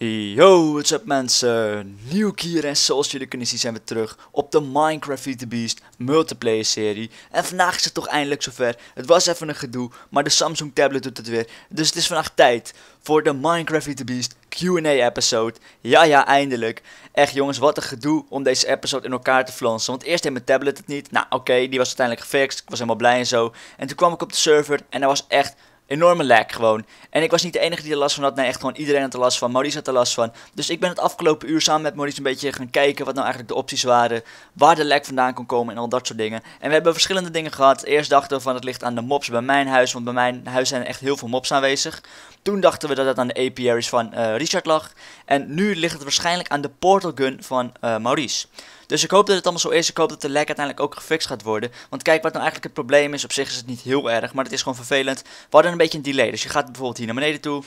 Yo, what's up mensen? Nieuw hier en zoals jullie kunnen zien zijn we terug op de Minecraft Feed the Beast multiplayer serie. En vandaag is het toch eindelijk zover. Het was even een gedoe, maar de Samsung tablet doet het weer. Dus het is vandaag tijd voor de Minecraft Feed the Beast Q&A episode. Ja, ja, eindelijk. Echt jongens, wat een gedoe om deze episode in elkaar te flansen. Want eerst deed mijn tablet het niet. Nou, oké, die was uiteindelijk gefixt. Ik was helemaal blij en zo. En toen kwam ik op de server en daar was echt enorme lek gewoon. En ik was niet de enige die er last van had. Nee, echt gewoon iedereen had er last van. Maurice had er last van. Dus ik ben het afgelopen uur samen met Maurice een beetje gaan kijken wat nou eigenlijk de opties waren. Waar de lek vandaan kon komen en al dat soort dingen. En we hebben verschillende dingen gehad. Eerst dachten we van het ligt aan de mobs bij mijn huis. Want bij mijn huis zijn echt heel veel mops aanwezig. Toen dachten we dat het aan de apiaries van eh, Richard lag. En nu ligt het waarschijnlijk aan de portal gun van eh, Maurice. Dus ik hoop dat het allemaal zo is. Ik hoop dat de lek uiteindelijk ook gefixt gaat worden. Want kijk wat nou eigenlijk het probleem is. Op zich is het niet heel erg, maar het is gewoon vervelend. We hadden een beetje een delay. Dus je gaat bijvoorbeeld hier naar beneden toe.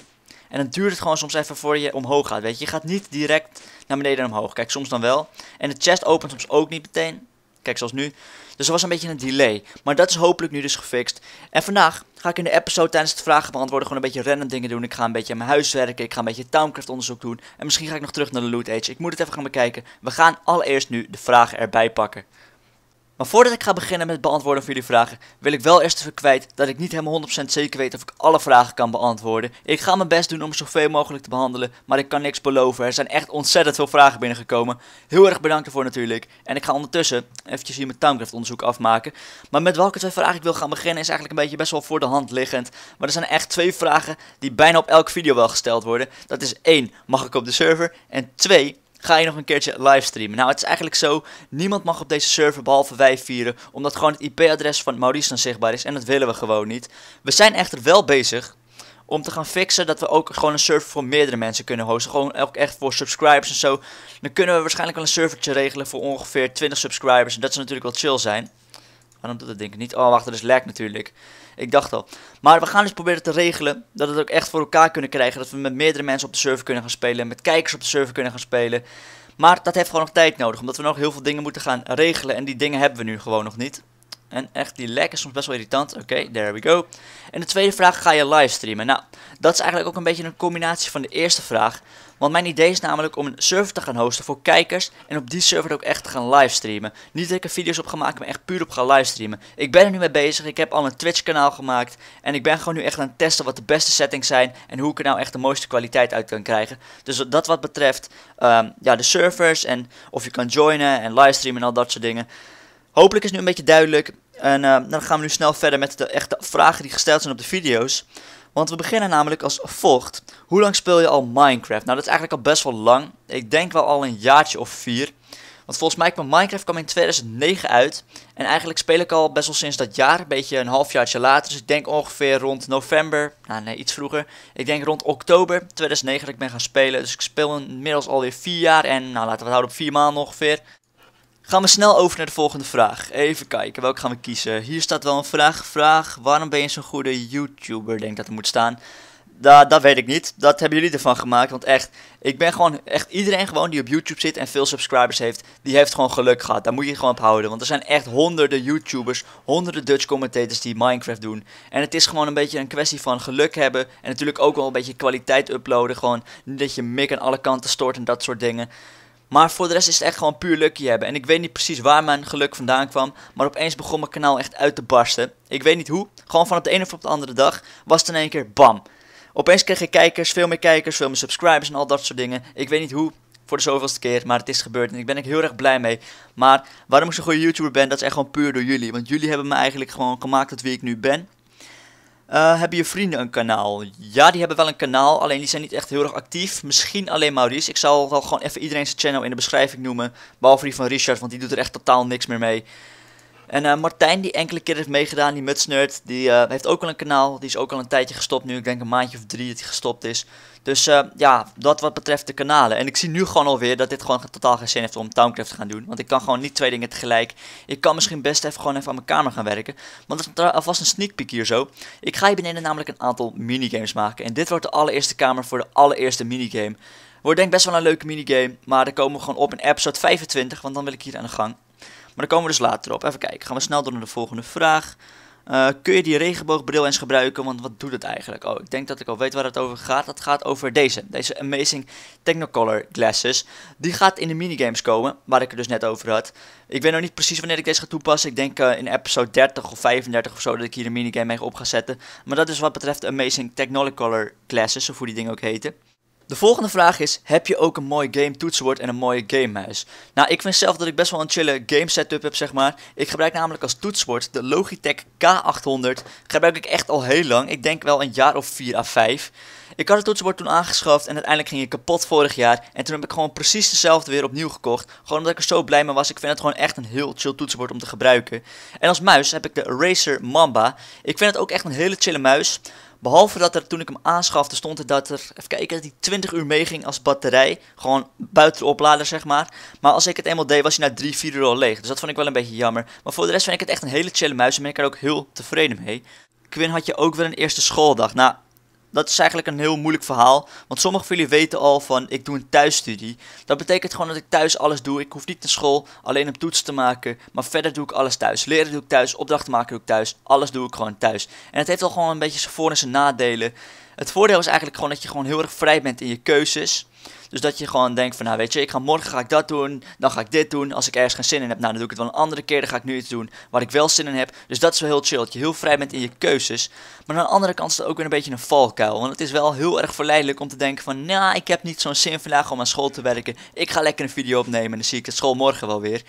En dan duurt het gewoon soms even voor je omhoog gaat. Weet je, je gaat niet direct naar beneden en omhoog. Kijk, soms dan wel. En de chest opent soms ook niet meteen. Kijk, zoals nu. Dus er was een beetje een delay. Maar dat is hopelijk nu dus gefixt. En vandaag ga ik in de episode tijdens het vragen beantwoorden gewoon een beetje random dingen doen. Ik ga een beetje aan mijn huis werken. Ik ga een beetje Towncraft onderzoek doen. En misschien ga ik nog terug naar de Loot Age. Ik moet het even gaan bekijken. We gaan allereerst nu de vragen erbij pakken. Maar voordat ik ga beginnen met het beantwoorden van jullie vragen, wil ik wel eerst even kwijt dat ik niet helemaal 100% zeker weet of ik alle vragen kan beantwoorden. Ik ga mijn best doen om zoveel mogelijk te behandelen, maar ik kan niks beloven. Er zijn echt ontzettend veel vragen binnengekomen. Heel erg bedankt ervoor natuurlijk. En ik ga ondertussen eventjes hier mijn Timecraft onderzoek afmaken. Maar met welke twee vragen ik wil gaan beginnen is eigenlijk een beetje best wel voor de hand liggend. Maar er zijn echt twee vragen die bijna op elke video wel gesteld worden. Dat is 1, mag ik op de server? En 2, ga je nog een keertje livestreamen. Nou, het is eigenlijk zo, niemand mag op deze server behalve wij vieren, omdat gewoon het IP-adres van Maurice dan zichtbaar is en dat willen we gewoon niet. We zijn echter wel bezig om te gaan fixen dat we ook gewoon een server voor meerdere mensen kunnen hosten. Gewoon ook echt voor subscribers en zo. Dan kunnen we waarschijnlijk wel een servertje regelen voor ongeveer 20 subscribers en dat zou natuurlijk wel chill zijn. Waarom doet dat denk niet? Oh, wacht, er is lag natuurlijk. Ik dacht al. Maar we gaan dus proberen te regelen dat we het ook echt voor elkaar kunnen krijgen. Dat we met meerdere mensen op de server kunnen gaan spelen. Met kijkers op de server kunnen gaan spelen. Maar dat heeft gewoon nog tijd nodig. Omdat we nog heel veel dingen moeten gaan regelen. En die dingen hebben we nu gewoon nog niet. En echt, die lek is soms best wel irritant. Oké, there we go. En de tweede vraag, ga je livestreamen? Nou, dat is eigenlijk ook een beetje een combinatie van de eerste vraag. Want mijn idee is namelijk om een server te gaan hosten voor kijkers. En op die server ook echt te gaan livestreamen. Niet dat ik er video's op ga maken, maar echt puur op gaan livestreamen. Ik ben er nu mee bezig. Ik heb al een Twitch kanaal gemaakt. En ik ben gewoon nu echt aan het testen wat de beste settings zijn. En hoe ik er nou echt de mooiste kwaliteit uit kan krijgen. Dus dat wat betreft ehm, ja, de servers en of je kan joinen en livestreamen en al dat soort dingen. Hopelijk is nu een beetje duidelijk. En eh, nou, dan gaan we nu snel verder met de echte vragen die gesteld zijn op de video's. Want we beginnen namelijk als volgt. Hoe lang speel je al Minecraft? Nou, dat is eigenlijk al best wel lang. Ik denk wel al een jaartje of vier. Want volgens mij kwam Minecraft kwam in 2009 uit. En eigenlijk speel ik al best wel sinds dat jaar. Een beetje een halfjaartje later. Dus ik denk ongeveer rond november. Nou nee, iets vroeger. Ik denk rond oktober 2009 dat ik ben gaan spelen. Dus ik speel inmiddels alweer vier jaar. En nou, laten we het houden op vier maanden ongeveer. Gaan we snel over naar de volgende vraag. Even kijken, welke gaan we kiezen? Hier staat wel een vraag. Vraag, waarom ben je zo'n goede YouTuber? Denk dat er moet staan. Da, dat weet ik niet. Dat hebben jullie ervan gemaakt. Want echt, ik ben gewoon, echt iedereen gewoon die op YouTube zit en veel subscribers heeft, die heeft gewoon geluk gehad. Daar moet je gewoon op houden. Want er zijn echt honderden YouTubers, honderden Dutch commentators die Minecraft doen. En het is gewoon een beetje een kwestie van geluk hebben. En natuurlijk ook wel een beetje kwaliteit uploaden. Gewoon niet dat je mik aan alle kanten stort en dat soort dingen. Maar voor de rest is het echt gewoon puur lucky hebben. En ik weet niet precies waar mijn geluk vandaan kwam. Maar opeens begon mijn kanaal echt uit te barsten. Ik weet niet hoe. Gewoon van het ene of op de andere dag was het in één keer bam. Opeens kreeg ik kijkers, veel meer kijkers, veel meer subscribers en al dat soort dingen. Ik weet niet hoe, voor de zoveelste keer, maar het is gebeurd en ik ben er heel erg blij mee. Maar waarom ik zo'n goede YouTuber ben, dat is echt gewoon puur door jullie. Want jullie hebben me eigenlijk gewoon gemaakt tot wie ik nu ben. Uh, hebben je vrienden een kanaal? Ja, die hebben wel een kanaal, alleen die zijn niet echt heel erg actief. Misschien alleen Maurice. Ik zal wel gewoon even iedereen zijn channel in de beschrijving noemen. Behalve die van Richard, want die doet er echt totaal niks meer mee. En eh, Martijn, die enkele keer heeft meegedaan, die mutsnerd, die eh, heeft ook al een kanaal. Die is ook al een tijdje gestopt nu. Ik denk een maandje of drie dat hij gestopt is. Dus eh, ja, dat wat betreft de kanalen. En ik zie nu gewoon alweer dat dit gewoon totaal geen zin heeft om Towncraft te gaan doen. Want ik kan gewoon niet twee dingen tegelijk. Ik kan misschien best even gewoon even aan mijn kamer gaan werken. Want dat is alvast een sneak peek hier zo. Ik ga hier beneden namelijk een aantal minigames maken. En dit wordt de allereerste kamer voor de allereerste minigame. Wordt denk ik best wel een leuke minigame. Maar daar komen we gewoon op in episode 25. Want dan wil ik hier aan de gang daar komen we dus later op. Even kijken, gaan we snel door naar de volgende vraag. Eh, kun je die regenboogbril eens gebruiken? Want wat doet het eigenlijk? Oh, ik denk dat ik al weet waar het over gaat. Dat gaat over deze. Deze Amazing Technicolor Glasses. Die gaat in de minigames komen, waar ik het dus net over had. Ik weet nog niet precies wanneer ik deze ga toepassen. Ik denk eh, in episode 30 of 35 of zo dat ik hier een minigame mee op ga zetten. Maar dat is wat betreft Amazing Technicolor Glasses, of hoe die dingen ook heten. De volgende vraag is, heb je ook een mooi game toetsenbord en een mooie game muis? Nou, ik vind zelf dat ik best wel een chille game setup heb, zeg maar. Ik gebruik namelijk als toetsenbord de Logitech K800. Gebruik ik echt al heel lang, ik denk wel een jaar of 4 à 5. Ik had het toetsenbord toen aangeschaft en uiteindelijk ging het kapot vorig jaar. En toen heb ik gewoon precies dezelfde weer opnieuw gekocht. Gewoon omdat ik er zo blij mee was. Ik vind het gewoon echt een heel chill toetsenbord om te gebruiken. En als muis heb ik de Razer Mamba. Ik vind het ook echt een hele chille muis. Behalve dat er toen ik hem aanschafte stond er dat er, even kijken, die 20 uur meeging als batterij. Gewoon buiten de oplader zeg maar. Maar als ik het eenmaal deed was hij na 3, 4 uur al leeg. Dus dat vond ik wel een beetje jammer. Maar voor de rest vind ik het echt een hele chille muis en ben ik er ook heel tevreden mee. Quinn had je ook wel een eerste schooldag. Nou, dat is eigenlijk een heel moeilijk verhaal. Want sommigen van jullie weten al van ik doe een thuisstudie. Dat betekent gewoon dat ik thuis alles doe. Ik hoef niet naar school alleen om toetsen te maken. Maar verder doe ik alles thuis. Leren doe ik thuis. Opdrachten maken doe ik thuis. Alles doe ik gewoon thuis. En het heeft al gewoon een beetje zijn voor- en zijn nadelen. Het voordeel is eigenlijk gewoon dat je gewoon heel erg vrij bent in je keuzes. Dus dat je gewoon denkt van, nou weet je, ik ga morgen ga ik dat doen, dan ga ik dit doen. Als ik ergens geen zin in heb, nou dan doe ik het wel een andere keer. Dan ga ik nu iets doen waar ik wel zin in heb. Dus dat is wel heel chill, dat je heel vrij bent in je keuzes. Maar aan de andere kant is dat ook weer een beetje een valkuil. Want het is wel heel erg verleidelijk om te denken van, nou ik heb niet zo'n zin vandaag om aan school te werken. Ik ga lekker een video opnemen en dan zie ik het school morgen wel weer.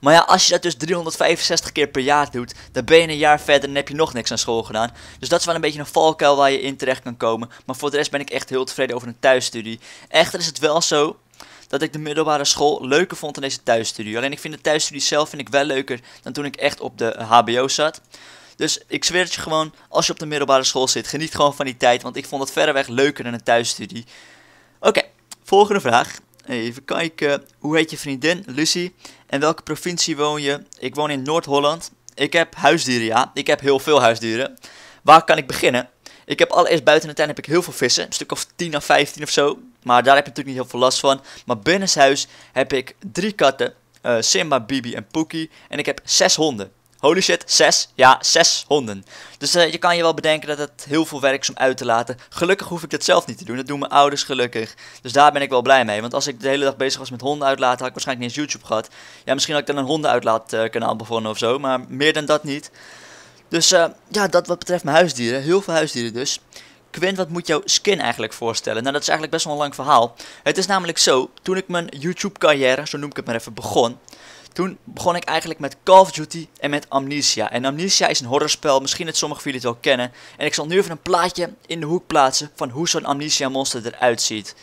Maar ja, als je dat dus 365 keer per jaar doet, dan ben je een jaar verder en heb je nog niks aan school gedaan. Dus dat is wel een beetje een valkuil waar je in terecht kan komen. Maar voor de rest ben ik echt heel tevreden over een thuisstudie. Echter is het wel zo dat ik de middelbare school leuker vond dan deze thuisstudie. Alleen ik vind de thuisstudie zelf vind ik wel leuker dan toen ik echt op de HBO zat. Dus ik zweer het je gewoon, als je op de middelbare school zit, geniet gewoon van die tijd. Want ik vond het verreweg leuker dan een thuisstudie. Oké, volgende vraag. Even kijken. Hoe heet je vriendin? Lucy. En welke provincie woon je? Ik woon in Noord-Holland. Ik heb huisdieren, ja. Ik heb heel veel huisdieren. Waar kan ik beginnen? Ik heb allereerst buiten de tuin heb ik heel veel vissen. Een stuk of 10 of 15 of zo. Maar daar heb je natuurlijk niet heel veel last van. Maar binnenshuis heb ik drie katten. Eh, Simba, Bibi en Pookie. En ik heb zes honden. Holy shit, zes. Ja, zes honden. Dus eh, je kan je wel bedenken dat het heel veel werk is om uit te laten. Gelukkig hoef ik dat zelf niet te doen. Dat doen mijn ouders gelukkig. Dus daar ben ik wel blij mee. Want als ik de hele dag bezig was met honden uitlaten, had ik waarschijnlijk niet eens YouTube gehad. Ja, misschien had ik dan een hondenuitlaatkanaal begonnen of zo. Maar meer dan dat niet. Dus eh, ja, dat wat betreft mijn huisdieren. Heel veel huisdieren dus. Quint, wat moet jouw skin eigenlijk voorstellen? Nou, dat is eigenlijk best wel een lang verhaal. Het is namelijk zo, toen ik mijn YouTube-carrière, zo noem ik het maar even, begon toen begon ik eigenlijk met Call of Duty en met Amnesia. En Amnesia is een horrorspel, misschien dat sommigen van jullie het wel kennen. En ik zal nu even een plaatje in de hoek plaatsen van hoe zo'n Amnesia monster eruit ziet.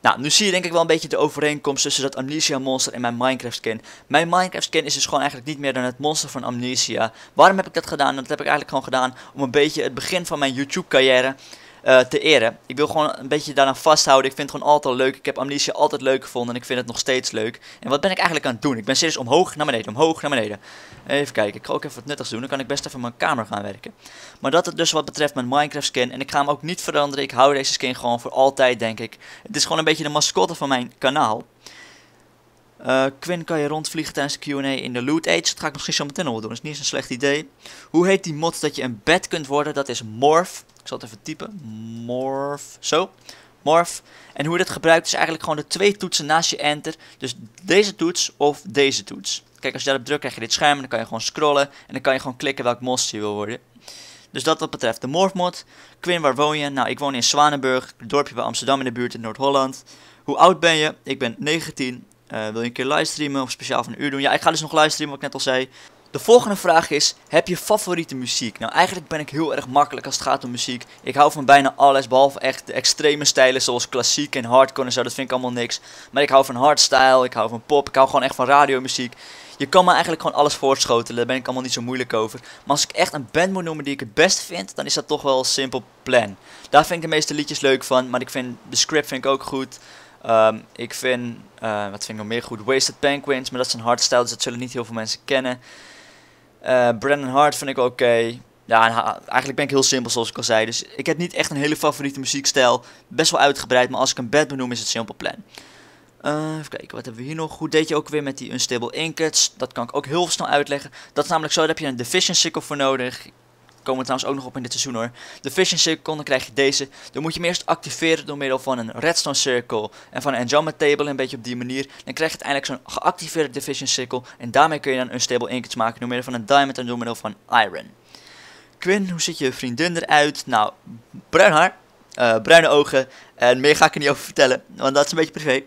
Nou, nu zie je denk ik wel een beetje de overeenkomst tussen dat Amnesia monster en mijn Minecraft skin. Mijn Minecraft skin is dus gewoon eigenlijk niet meer dan het monster van Amnesia. Waarom heb ik dat gedaan? Nou, dat heb ik eigenlijk gewoon gedaan om een beetje het begin van mijn YouTube carrière eh, te eren. Ik wil gewoon een beetje daaraan vasthouden. Ik vind het gewoon altijd leuk. Ik heb Amnesia altijd leuk gevonden en ik vind het nog steeds leuk. En wat ben ik eigenlijk aan het doen? Ik ben serieus omhoog naar beneden, omhoog naar beneden. Even kijken, ik ga ook even wat nuttigs doen. Dan kan ik best even mijn kamer gaan werken. Maar dat het dus wat betreft mijn Minecraft skin. En ik ga hem ook niet veranderen. Ik hou deze skin gewoon voor altijd, denk ik. Het is gewoon een beetje de mascotte van mijn kanaal. Eh, Quinn kan je rondvliegen tijdens de Q&A in de Loot Age. Dat ga ik misschien zo meteen nog wel doen. Dat is niet eens een slecht idee. Hoe heet die mod dat je een bed kunt worden? Dat is Morph. Ik zal het even typen. Morph. Zo. Morph. En hoe je dat gebruikt is eigenlijk gewoon de twee toetsen naast je enter. Dus deze toets of deze toets. Kijk, als je daarop drukt krijg je dit scherm. En dan kan je gewoon scrollen. En dan kan je gewoon klikken welk monster je wil worden. Dus dat wat betreft de morph mod Quinn, waar woon je? Nou, ik woon in Zwanenburg, een dorpje bij Amsterdam in de buurt in Noord-Holland. Hoe oud ben je? Ik ben 19. Eh, wil je een keer livestreamen of speciaal van een uur doen? Ja, ik ga dus nog livestreamen, wat ik net al zei. De volgende vraag is, heb je favoriete muziek? Nou, eigenlijk ben ik heel erg makkelijk als het gaat om muziek. Ik hou van bijna alles, behalve echt de extreme stijlen zoals klassiek en hardcore en zo. Dat vind ik allemaal niks. Maar ik hou van hardstyle, ik hou van pop, ik hou gewoon echt van radiomuziek. Je kan me eigenlijk gewoon alles voorschotelen, daar ben ik allemaal niet zo moeilijk over. Maar als ik echt een band moet noemen die ik het beste vind, dan is dat toch wel Simple Plan. Daar vind ik de meeste liedjes leuk van, maar ik vind de script vind ik ook goed. Ehm, ik vind, eh, wat vind ik nog meer goed, Wasted Penguins, maar dat is een hardstyle, dus dat zullen niet heel veel mensen kennen. Uh, Brandon Hart vind ik oké. Ja, eigenlijk ben ik heel simpel zoals ik al zei. Dus ik heb niet echt een hele favoriete muziekstijl. Best wel uitgebreid, maar als ik een bed benoem is het Simple Plan. Uh, even kijken, wat hebben we hier nog? Hoe deed je ook weer met die Unstable Inkets? Dat kan ik ook heel snel uitleggen. Dat is namelijk zo, daar heb je een Division Sickle voor nodig komen we trouwens ook nog op in dit seizoen hoor. De Vision Circle, dan krijg je deze. Dan moet je hem eerst activeren door middel van een Redstone Circle en van een Enchantment Table. Een beetje op die manier. Dan krijg je uiteindelijk zo'n geactiveerde Division Circle. En daarmee kun je dan een stable ingots maken door middel van een Diamond en door middel van Iron. Quinn, hoe ziet je vriendin eruit? Nou, bruin haar, eh, bruine ogen. En meer ga ik er niet over vertellen, want dat is een beetje privé.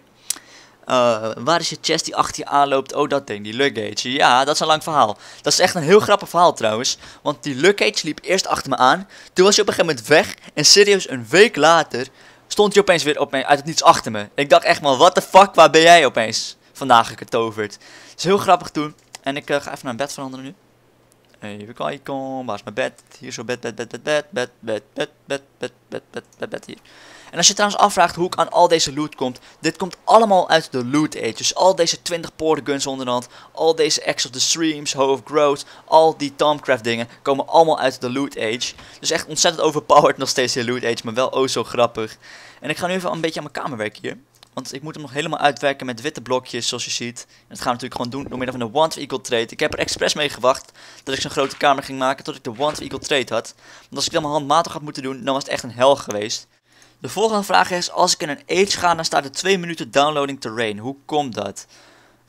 Uh, waar is je chest die achter je aanloopt? Oh, dat ding, die luggage. Ja, dat is een lang verhaal. Dat is echt een heel grappig verhaal trouwens. Want die luggage liep eerst achter me aan. Toen was hij op een gegeven moment weg. En serieus, een week later stond hij opeens weer op mij, uit het niets achter me. Ik dacht echt man, what the fuck, waar ben jij opeens vandaag getoverd? Dat is heel grappig toen. En ik ga even naar mijn bed veranderen nu. Even kijken, waar is mijn bed? Hier zo, bed, bed, bed, bed, bed, bed, bed, bed, bed, bed, bed, bed, bed, hier. En als je trouwens afvraagt hoe ik aan al deze loot komt, dit komt allemaal uit de loot age. Dus al deze 20 poorten guns onderhand, al deze Ex of the Streams, Ho of Growth, al die Tomcraft dingen komen allemaal uit de loot age. Dus echt ontzettend overpowered nog steeds in loot age, maar wel oh zo grappig. En ik ga nu even een beetje aan mijn kamer werken hier. Want ik moet hem nog helemaal uitwerken met witte blokjes, zoals je ziet. En dat gaan we natuurlijk gewoon doen door middel van de Want Equal Trade. Ik heb er expres mee gewacht dat ik zo'n grote kamer ging maken tot ik de Want Equal Trade had. Want als ik dat mijn handmatig had moeten doen, dan was het echt een hel geweest. De volgende vraag is, als ik in een age ga, dan staat er 2 minuten downloading terrain. Hoe komt dat?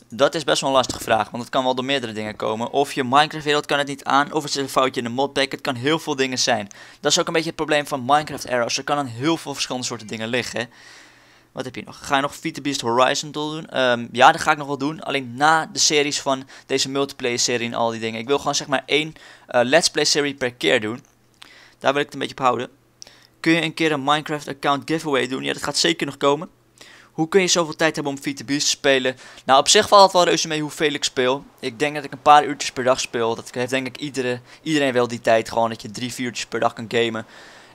Dat is best wel een lastige vraag, want het kan wel door meerdere dingen komen. Of je Minecraft-wereld kan het niet aan, of het is een foutje in de modpack. Het kan heel veel dingen zijn. Dat is ook een beetje het probleem van Minecraft-errors. Er kan een heel veel verschillende soorten dingen liggen. Wat heb je nog? Ga je nog Vita Beast Horizon doen? Ehm, ja, dat ga ik nog wel doen. Alleen na de series van deze multiplayer-serie en al die dingen. Ik wil gewoon zeg maar één eh, Let's Play-serie per keer doen. Daar wil ik het een beetje op houden. Kun je een keer een Minecraft account giveaway doen? Ja, dat gaat zeker nog komen. Hoe kun je zoveel tijd hebben om V2B's te spelen? Nou, op zich valt het wel reuze mee hoeveel ik speel. Ik denk dat ik een paar uurtjes per dag speel. Dat heeft denk ik iedereen, iedereen wel die tijd. Gewoon dat je drie, vier uurtjes per dag kan gamen.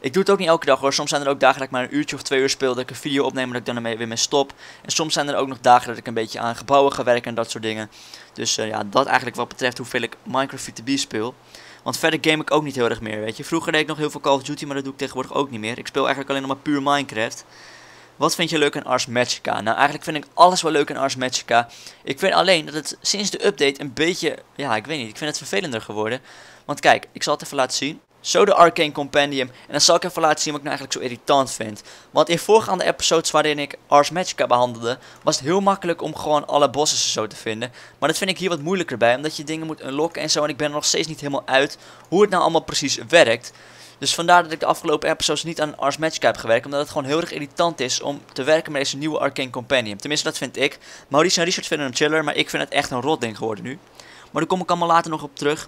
Ik doe het ook niet elke dag hoor. Soms zijn er ook dagen dat ik maar een uurtje of twee uur speel. Dat ik een video opneem en dat ik dan weer mee stop. En soms zijn er ook nog dagen dat ik een beetje aan gebouwen ga werken en dat soort dingen. Dus eh, ja, dat eigenlijk wat betreft hoeveel ik Minecraft VTB speel. Want verder game ik ook niet heel erg meer, weet je. Vroeger deed ik nog heel veel Call of Duty, maar dat doe ik tegenwoordig ook niet meer. Ik speel eigenlijk alleen nog maar puur Minecraft. Wat vind je leuk in Ars Magica? Nou, eigenlijk vind ik alles wel leuk in Ars Magica. Ik vind alleen dat het sinds de update een beetje... Ja, ik weet niet. Ik vind het vervelender geworden. Want kijk, ik zal het even laten zien zo de Arcane Compendium. En dan zal ik even laten zien wat ik nou eigenlijk zo irritant vind. Want in voorgaande episodes waarin ik Ars Magica behandelde, was het heel makkelijk om gewoon alle bossen zo te vinden. Maar dat vind ik hier wat moeilijker bij, omdat je dingen moet unlocken en zo. En ik ben er nog steeds niet helemaal uit hoe het nou allemaal precies werkt. Dus vandaar dat ik de afgelopen episodes niet aan Ars Magica heb gewerkt. Omdat het gewoon heel erg irritant is om te werken met deze nieuwe Arcane Compendium. Tenminste, dat vind ik. Maurice en Richard vinden een chiller, maar ik vind het echt een rot ding geworden nu. Maar daar kom ik allemaal later nog op terug.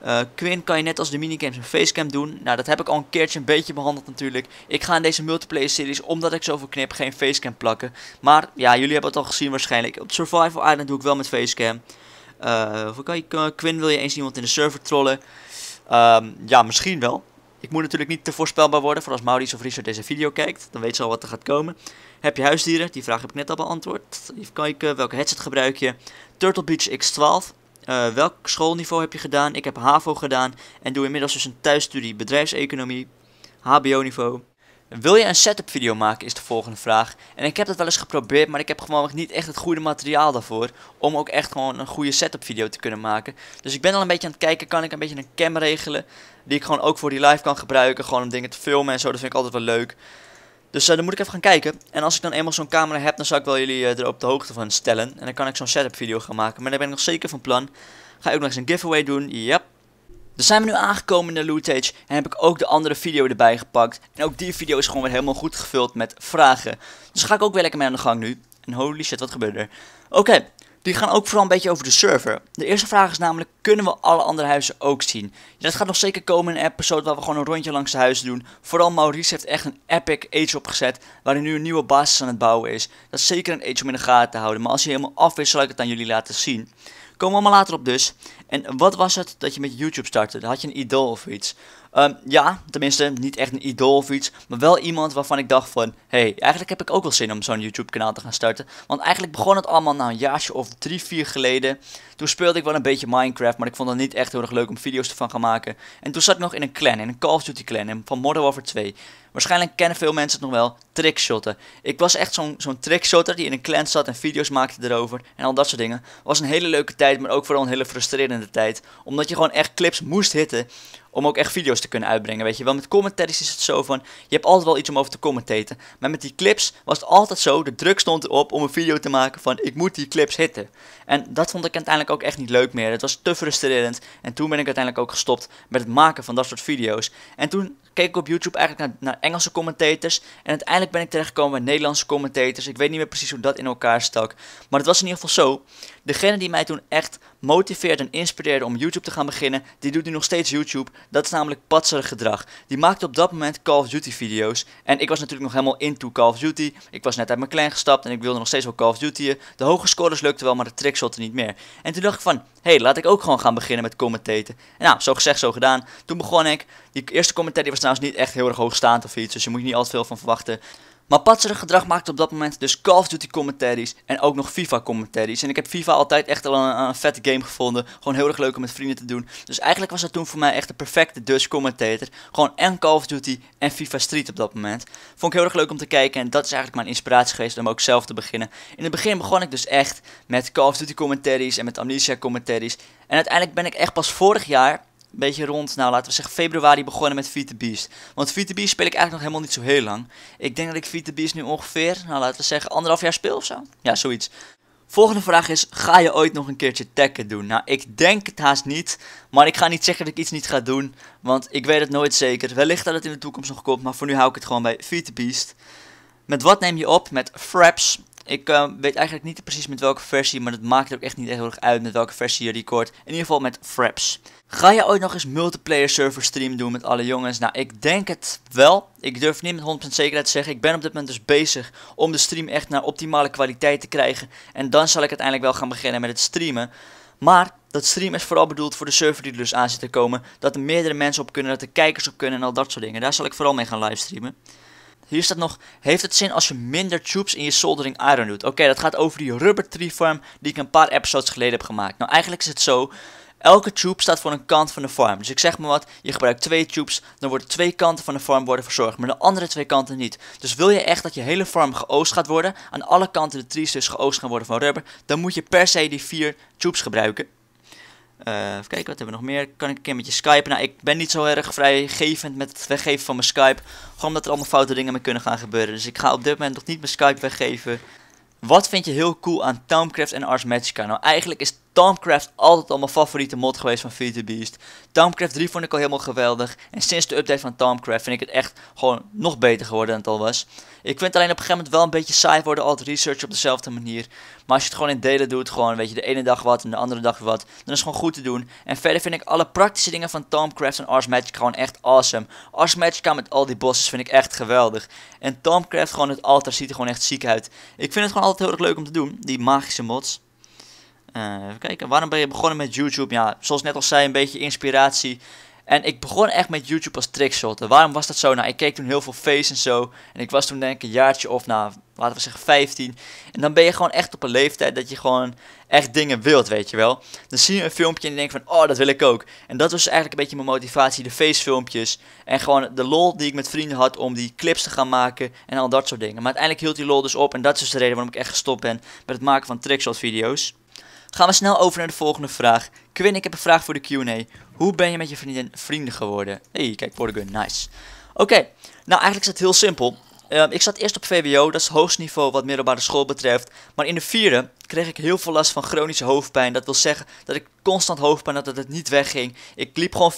Eh, Quinn kan je net als de minigames een facecam doen. Nou, dat heb ik al een keertje een beetje behandeld natuurlijk. Ik ga in deze multiplayer series, omdat ik zoveel knip, geen facecam plakken. Maar ja, jullie hebben het al gezien waarschijnlijk. Op Survival Island doe ik wel met facecam. Uh, kan je, Quinn wil je eens iemand in de server trollen? Ehm, ja, misschien wel. Ik moet natuurlijk niet te voorspelbaar worden voor als Maurice of Richard deze video kijkt. Dan weet ze al wat er gaat komen. Heb je huisdieren? Die vraag heb ik net al beantwoord. Even kijken, eh, welke headset gebruik je? Turtle Beach X12. Eh, welk schoolniveau heb je gedaan? Ik heb HAVO gedaan en doe inmiddels dus een thuisstudie bedrijfseconomie, HBO-niveau. Wil je een setup video maken is de volgende vraag. En ik heb dat wel eens geprobeerd, maar ik heb gewoon niet echt het goede materiaal daarvoor. Om ook echt gewoon een goede setup video te kunnen maken. Dus ik ben al een beetje aan het kijken, kan ik een beetje een cam regelen. Die ik gewoon ook voor die live kan gebruiken, gewoon om dingen te filmen en zo. Dat vind ik altijd wel leuk. Dus eh, dan moet ik even gaan kijken. En als ik dan eenmaal zo'n camera heb, dan zal ik wel jullie erop eh, er op de hoogte van stellen. En dan kan ik zo'n setup video gaan maken. Maar daar ben ik nog zeker van plan. Ga ik ook nog eens een giveaway doen. Yep. Dus zijn we nu aangekomen in de lootage en heb ik ook de andere video erbij gepakt. En ook die video is gewoon weer helemaal goed gevuld met vragen. Dus ga ik ook weer lekker mee aan de gang nu. En holy shit, wat gebeurde er? Oké, die gaan ook vooral een beetje over de server. De eerste vraag is namelijk, kunnen we alle andere huizen ook zien? dat gaat nog zeker komen in een episode waar we gewoon een rondje langs de huizen doen. Vooral Maurice heeft echt een epic age opgezet, waar nu een nieuwe basis aan het bouwen is. Dat is zeker een age om in de gaten te houden, maar als hij helemaal af is, zal ik het aan jullie laten zien. Komen we allemaal later op dus. En wat was het dat je met YouTube startte? Had je een idool of iets? Ehm, ja, tenminste, niet echt een idool of iets. Maar wel iemand waarvan ik dacht van... Hé, hey, eigenlijk heb ik ook wel zin om zo'n YouTube kanaal te gaan starten. Want eigenlijk begon het allemaal na nou een jaartje of drie, vier geleden. Toen speelde ik wel een beetje Minecraft. Maar ik vond het niet echt heel erg leuk om video's ervan te gaan maken. En toen zat ik nog in een clan. In een Call of Duty clan. Van Modern Warfare 2. Waarschijnlijk kennen veel mensen het nog wel, trickshotten. Ik was echt zo'n zo'n trickshotter die in een clan zat en video's maakte erover en al dat soort dingen. Was een hele leuke tijd, maar ook vooral een hele frustrerende tijd. Omdat je gewoon echt clips moest hitten om ook echt video's te kunnen uitbrengen, weet je wel. Met commentaries is het zo van, je hebt altijd wel iets om over te commentaten. Maar met die clips was het altijd zo, de druk stond erop om een video te maken van, ik moet die clips hitten. En dat vond ik uiteindelijk ook echt niet leuk meer. Het was te frustrerend. En toen ben ik uiteindelijk ook gestopt met het maken van dat soort video's. En toen keek op YouTube eigenlijk naar, naar Engelse commentators. En uiteindelijk ben ik terechtgekomen bij Nederlandse commentators. Ik weet niet meer precies hoe dat in elkaar stak. Maar het was in ieder geval zo Degene die mij toen echt motiveerde en inspireerde om YouTube te gaan beginnen, die doet nu nog steeds YouTube. Dat is namelijk patserig gedrag. Die maakte op dat moment Call of Duty video's. En ik was natuurlijk nog helemaal into Call of Duty. Ik was net uit mijn klein gestapt en ik wilde nog steeds wel Call of Duty'en. De hoge scores lukte wel, maar de trickshotten niet meer. En toen dacht ik van, hé, hey, laat ik ook gewoon gaan beginnen met commentaten. En nou, zo gezegd, zo gedaan. Toen begon ik. Die eerste commentaar die was trouwens niet echt heel erg hoogstaand of iets, dus je moet je niet altijd veel van verwachten. Maar patserig gedrag maakte op dat moment dus Call of Duty commentaries en ook nog FIFA commentaries. En ik heb FIFA altijd echt al een, een, vette game gevonden. Gewoon heel erg leuk om met vrienden te doen. Dus eigenlijk was dat toen voor mij echt de perfecte Dutch commentator. Gewoon en Call of Duty en FIFA Street op dat moment. Vond ik heel erg leuk om te kijken en dat is eigenlijk mijn inspiratie geweest om ook zelf te beginnen. In het begin begon ik dus echt met Call of Duty commentaries en met Amnesia commentaries. En uiteindelijk ben ik echt pas vorig jaar beetje rond, nou laten we zeggen februari begonnen met Vita Beast. Want Vita Beast speel ik eigenlijk nog helemaal niet zo heel lang. Ik denk dat ik Vita Beast nu ongeveer, nou laten we zeggen anderhalf jaar speel of zo. Ja, zoiets. Volgende vraag is, ga je ooit nog een keertje tekken doen? Nou, ik denk het haast niet, maar ik ga niet zeggen dat ik iets niet ga doen, want ik weet het nooit zeker. Wellicht dat het in de toekomst nog komt, maar voor nu hou ik het gewoon bij Vita Beast. Met wat neem je op? Met Fraps, ik eh, weet eigenlijk niet precies met welke versie, maar het maakt ook echt niet heel erg uit met welke versie je record. In ieder geval met Fraps. Ga je ooit nog eens multiplayer server stream doen met alle jongens? Nou, ik denk het wel. Ik durf niet met 100% zekerheid te zeggen. Ik ben op dit moment dus bezig om de stream echt naar optimale kwaliteit te krijgen. En dan zal ik uiteindelijk wel gaan beginnen met het streamen. Maar dat stream is vooral bedoeld voor de server die er dus aan zit te komen. Dat er meerdere mensen op kunnen, dat er kijkers op kunnen en al dat soort dingen. Daar zal ik vooral mee gaan livestreamen. Hier staat nog, heeft het zin als je minder tubes in je soldering iron doet? Oké, dat gaat over die rubber tree farm die ik een paar episodes geleden heb gemaakt. Nou, eigenlijk is het zo, elke tube staat voor een kant van de farm. Dus ik zeg maar wat, je gebruikt twee tubes, dan worden twee kanten van de farm worden verzorgd, maar de andere twee kanten niet. Dus wil je echt dat je hele farm geoost gaat worden, aan alle kanten de trees dus geoost gaan worden van rubber, dan moet je per se die vier tubes gebruiken. Eh, even kijken, wat hebben we nog meer? Kan ik een keer met je Skype? Nou, ik ben niet zo erg vrijgevend met het weggeven van mijn Skype. Gewoon omdat er allemaal foute dingen mee kunnen gaan gebeuren. Dus ik ga op dit moment nog niet mijn Skype weggeven. Wat vind je heel cool aan Towncraft en Ars Magica? Nou, eigenlijk is Tomcraft altijd al mijn favoriete mod geweest van Feed the Beast. Tomcraft 3 vond ik al helemaal geweldig. En sinds de update van Tomcraft vind ik het echt gewoon nog beter geworden dan het al was. Ik vind het alleen op een gegeven moment wel een beetje saai worden, al het research op dezelfde manier. Maar als je het gewoon in delen doet, gewoon weet je, de ene dag wat en de andere dag wat, dan is het gewoon goed te doen. En verder vind ik alle praktische dingen van Tomcraft en Ars Magic gewoon echt awesome. Ars kan met al die bosses vind ik echt geweldig. En Tomcraft gewoon het altaar ziet er gewoon echt ziek uit. Ik vind het gewoon altijd heel erg leuk om te doen, die magische mods. Eh, even kijken, waarom ben je begonnen met YouTube? Ja, zoals net al zei, een beetje inspiratie. En ik begon echt met YouTube als trickshot. waarom was dat zo? Nou, ik keek toen heel veel face en zo. En ik was toen denk ik een jaartje of, nou, laten we zeggen 15. En dan ben je gewoon echt op een leeftijd dat je gewoon echt dingen wilt, weet je wel. Dan zie je een filmpje en je denkt van, oh, dat wil ik ook. En dat was eigenlijk een beetje mijn motivatie, de filmpjes En gewoon de lol die ik met vrienden had om die clips te gaan maken en al dat soort dingen. Maar uiteindelijk hield die lol dus op en dat is dus de reden waarom ik echt gestopt ben met het maken van trickshot video's. Gaan we snel over naar de volgende vraag. Quinn, ik heb een vraag voor de Q&A. Hoe ben je met je vrienden, vrienden geworden? hey, kijk, Portugal, nice. Oké, nou eigenlijk is het heel simpel. Ehm, ik zat eerst op VWO, dat is het hoogste niveau wat middelbare school betreft. Maar in de vierde kreeg ik heel veel last van chronische hoofdpijn. Dat wil zeggen dat ik constant hoofdpijn had, dat het niet wegging. Ik liep gewoon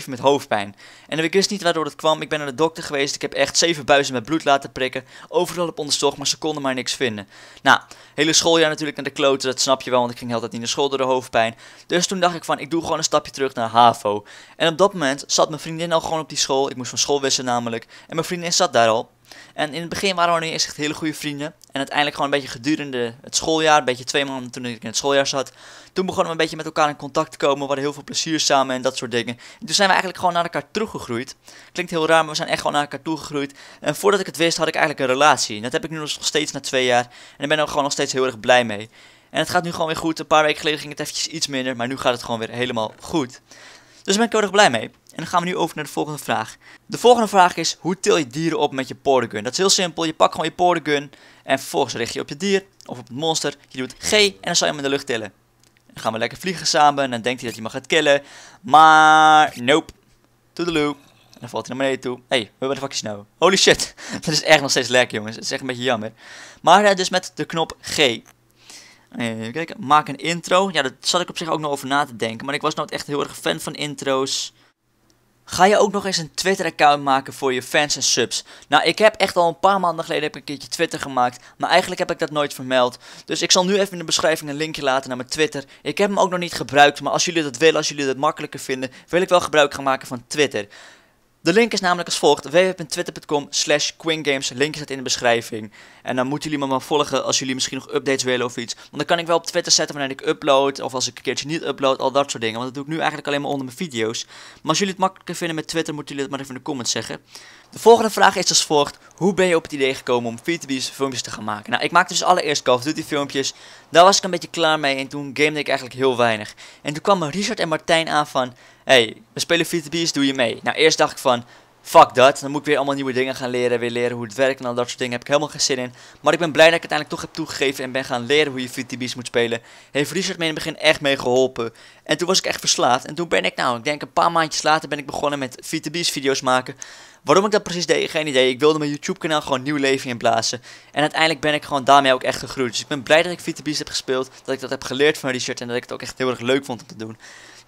24-7 met hoofdpijn. En ik wist niet waardoor het kwam. Ik ben naar de dokter geweest. Ik heb echt zeven buizen met bloed laten prikken. Overal op onderzocht, maar ze konden maar niks vinden. Nou, hele schooljaar natuurlijk naar de kloten. Dat snap je wel, want ik ging altijd niet naar school door de hoofdpijn. Dus toen dacht ik van, ik doe gewoon een stapje terug naar HAVO. En op dat moment zat mijn vriendin al gewoon op die school. Ik moest van school wisselen namelijk. En mijn vriendin zat daar al. En in het begin waren we nu eens echt hele goede vrienden. En uiteindelijk gewoon een beetje gedurende het schooljaar, een beetje twee maanden toen ik in het schooljaar zat. Toen begonnen we een beetje met elkaar in contact te komen, we hadden heel veel plezier samen en dat soort dingen. En toen zijn we eigenlijk gewoon naar elkaar teruggegroeid. Klinkt heel raar, maar we zijn echt gewoon naar elkaar toegegroeid. En voordat ik het wist had ik eigenlijk een relatie. En dat heb ik nu nog steeds na twee jaar. En daar ben ik gewoon nog steeds heel erg blij mee. En het gaat nu gewoon weer goed. Een paar weken geleden ging het eventjes iets minder, maar nu gaat het gewoon weer helemaal goed. Dus daar ben ik heel erg blij mee. En dan gaan we nu over naar de volgende vraag. De volgende vraag is, hoe til je dieren op met je porgun? Dat is heel simpel, je pakt gewoon je portergun en vervolgens richt je op je dier of op het monster. Je doet G en dan zal je hem in de lucht tillen. Dan gaan we lekker vliegen samen en dan denkt hij dat je mag gaat killen. Maar, nope. Toedeloe. En dan valt hij naar beneden toe. hey, we hebben de is nou? Holy shit. dat is echt nog steeds lekker jongens. Het is echt een beetje jammer. Maar uh, dus met de knop G. Eh, even kijken. Maak een intro. Ja, daar zat ik op zich ook nog over na te denken. Maar ik was nooit echt heel erg fan van intro's. Ga je ook nog eens een Twitter-account maken voor je fans en subs? Nou, ik heb echt al een paar maanden geleden heb ik een keertje Twitter gemaakt. Maar eigenlijk heb ik dat nooit vermeld. Dus ik zal nu even in de beschrijving een linkje laten naar mijn Twitter. Ik heb hem ook nog niet gebruikt. Maar als jullie dat willen, als jullie dat makkelijker vinden, wil ik wel gebruik gaan maken van Twitter. De link is namelijk als volgt: www.twitter.com slash queengames. Link zit in de beschrijving. En dan moeten jullie me maar volgen als jullie misschien nog updates willen of iets. Want dan kan ik wel op Twitter zetten wanneer ik upload. Of als ik een keertje niet upload, al dat soort dingen. Want dat doe ik nu eigenlijk alleen maar onder mijn video's. Maar als jullie het makkelijker vinden met Twitter, moeten jullie het maar even in de comments zeggen. De volgende vraag is als dus volgt: Hoe ben je op het idee gekomen om VTB's filmpjes te gaan maken? Nou, ik maakte dus allereerst Call of Duty filmpjes. Daar was ik een beetje klaar mee en toen gamede ik eigenlijk heel weinig. En toen kwamen Richard en Martijn aan van hey, we spelen VTB's, doe je mee? Nou, eerst dacht ik van, fuck dat. Dan moet ik weer allemaal nieuwe dingen gaan leren. Weer leren hoe het werkt en al dat soort dingen. Heb ik helemaal geen zin in. Maar ik ben blij dat ik uiteindelijk toch heb toegegeven en ben gaan leren hoe je VTB's moet spelen. Heeft Richard me in het begin echt mee geholpen. En toen was ik echt verslaafd. En toen ben ik nou, ik denk een paar maandjes later ben ik begonnen met VTB's video's maken. Waarom ik dat precies deed, geen idee. Ik wilde mijn YouTube kanaal gewoon nieuw leven inblazen. En uiteindelijk ben ik gewoon daarmee ook echt gegroeid. Dus ik ben blij dat ik VTB's heb gespeeld. Dat ik dat heb geleerd van Richard. En dat ik het ook echt heel erg leuk vond om te doen.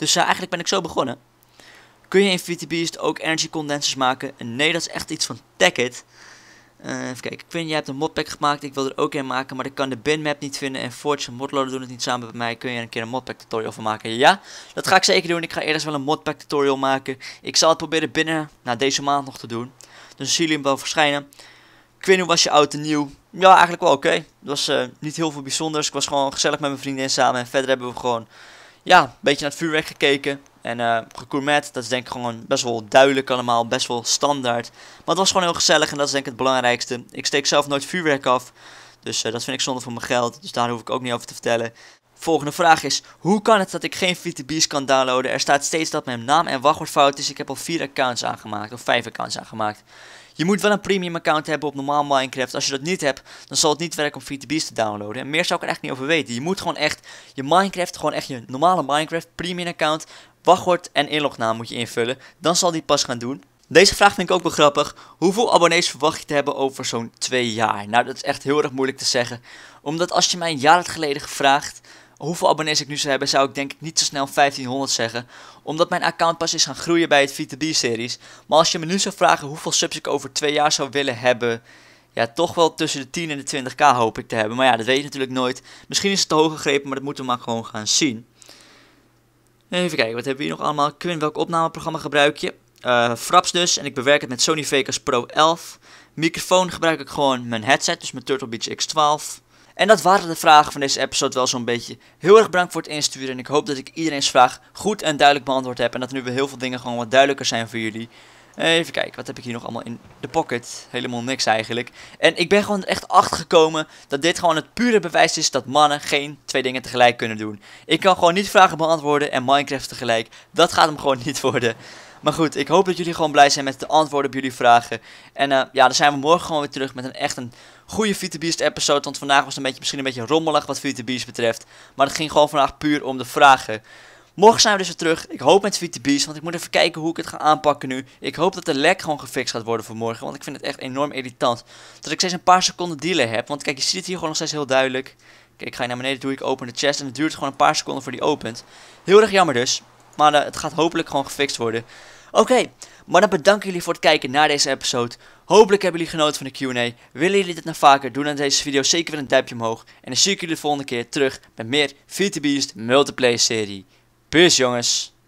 Dus eh, eigenlijk ben ik zo begonnen. Kun je in Beast ook energy condensers maken? Nee, dat is echt iets van tacket. Uh, eh, even kijken, Quinn, je hebt een modpack gemaakt. Ik wil er ook een maken, maar ik kan de binmap niet vinden. En Forge en Modloader doen het niet samen met mij. Kun je een keer een modpack tutorial van maken? Ja, dat ga ik zeker doen. Ik ga eerst wel een modpack tutorial maken. Ik zal het proberen binnen na nou, deze maand nog te doen. Dus zie jullie hem wel verschijnen. Quinn, hoe was je oud en nieuw? Ja, eigenlijk wel oké. Het was eh, niet heel veel bijzonders. Ik was gewoon gezellig met mijn vriendin samen. En verder hebben we gewoon ja, een beetje naar het vuurwerk gekeken. En uh, eh, gecourmet, dat is denk ik gewoon best wel duidelijk allemaal, best wel standaard. Maar het was gewoon heel gezellig en dat is denk ik het belangrijkste. Ik steek zelf nooit vuurwerk af, dus eh, dat vind ik zonde voor mijn geld. Dus daar hoef ik ook niet over te vertellen. Volgende vraag is, hoe kan het dat ik geen VTB's kan downloaden? Er staat steeds dat mijn naam en wachtwoord fout is. Ik heb al vier accounts aangemaakt, of vijf accounts aangemaakt. Je moet wel een premium account hebben op normaal Minecraft. Als je dat niet hebt, dan zal het niet werken om VTB's te downloaden. En meer zou ik er echt niet over weten. Je moet gewoon echt je Minecraft, gewoon echt je normale Minecraft premium account, wachtwoord en inlognaam moet je invullen. Dan zal die pas gaan doen. Deze vraag vind ik ook wel grappig. Hoeveel abonnees verwacht je te hebben over zo'n twee jaar? Nou, dat is echt heel erg moeilijk te zeggen. Omdat als je mij een jaar geleden gevraagd hoeveel abonnees ik nu zou hebben, zou ik denk ik niet zo snel 1500 zeggen. Omdat mijn account pas is gaan groeien bij het v 2 series Maar als je me nu zou vragen hoeveel subs ik over twee jaar zou willen hebben... Ja, toch wel tussen de 10 en de 20k hoop ik te hebben. Maar ja, dat weet je natuurlijk nooit. Misschien is het te hoog gegrepen, maar dat moeten we maar gewoon gaan zien. Even kijken, wat hebben we hier nog allemaal? Quinn, welk opnameprogramma gebruik je? Eh, Fraps dus, en ik bewerk het met Sony Vegas Pro 11. Microfoon gebruik ik gewoon mijn headset, dus mijn Turtle Beach X12. En dat waren de vragen van deze episode wel zo'n beetje. Heel erg bedankt voor het insturen en ik hoop dat ik iedereen's vraag goed en duidelijk beantwoord heb. En dat nu weer heel veel dingen gewoon wat duidelijker zijn voor jullie. Even kijken, wat heb ik hier nog allemaal in de pocket? Helemaal niks eigenlijk. En ik ben gewoon echt achtergekomen dat dit gewoon het pure bewijs is dat mannen geen twee dingen tegelijk kunnen doen. Ik kan gewoon niet vragen beantwoorden en Minecraft tegelijk. Dat gaat hem gewoon niet worden. Maar goed, ik hoop dat jullie gewoon blij zijn met de antwoorden op jullie vragen. En eh, ja, dan zijn we morgen gewoon weer terug met een echt een goede Vitabeast episode. Want vandaag was het een beetje, misschien een beetje rommelig wat VTB's betreft. Maar het ging gewoon vandaag puur om de vragen. Morgen zijn we dus weer terug. Ik hoop met VTB's, want ik moet even kijken hoe ik het ga aanpakken nu. Ik hoop dat de lek gewoon gefixt gaat worden voor morgen, want ik vind het echt enorm irritant. Dat ik steeds een paar seconden delay heb, want kijk, je ziet het hier gewoon nog steeds heel duidelijk. Kijk, ik ga hier naar beneden toe, ik open de chest en het duurt gewoon een paar seconden voor die opent. Heel erg jammer dus. Maar eh, het gaat hopelijk gewoon gefixt worden. Oké, maar dan bedank jullie voor het kijken naar deze episode. Hopelijk hebben jullie genoten van de Q&A. Willen jullie dit nog vaker, doen dan deze video zeker weer een duimpje omhoog. En dan zie ik jullie de volgende keer terug met meer Beast Multiplayer serie. Peace jongens!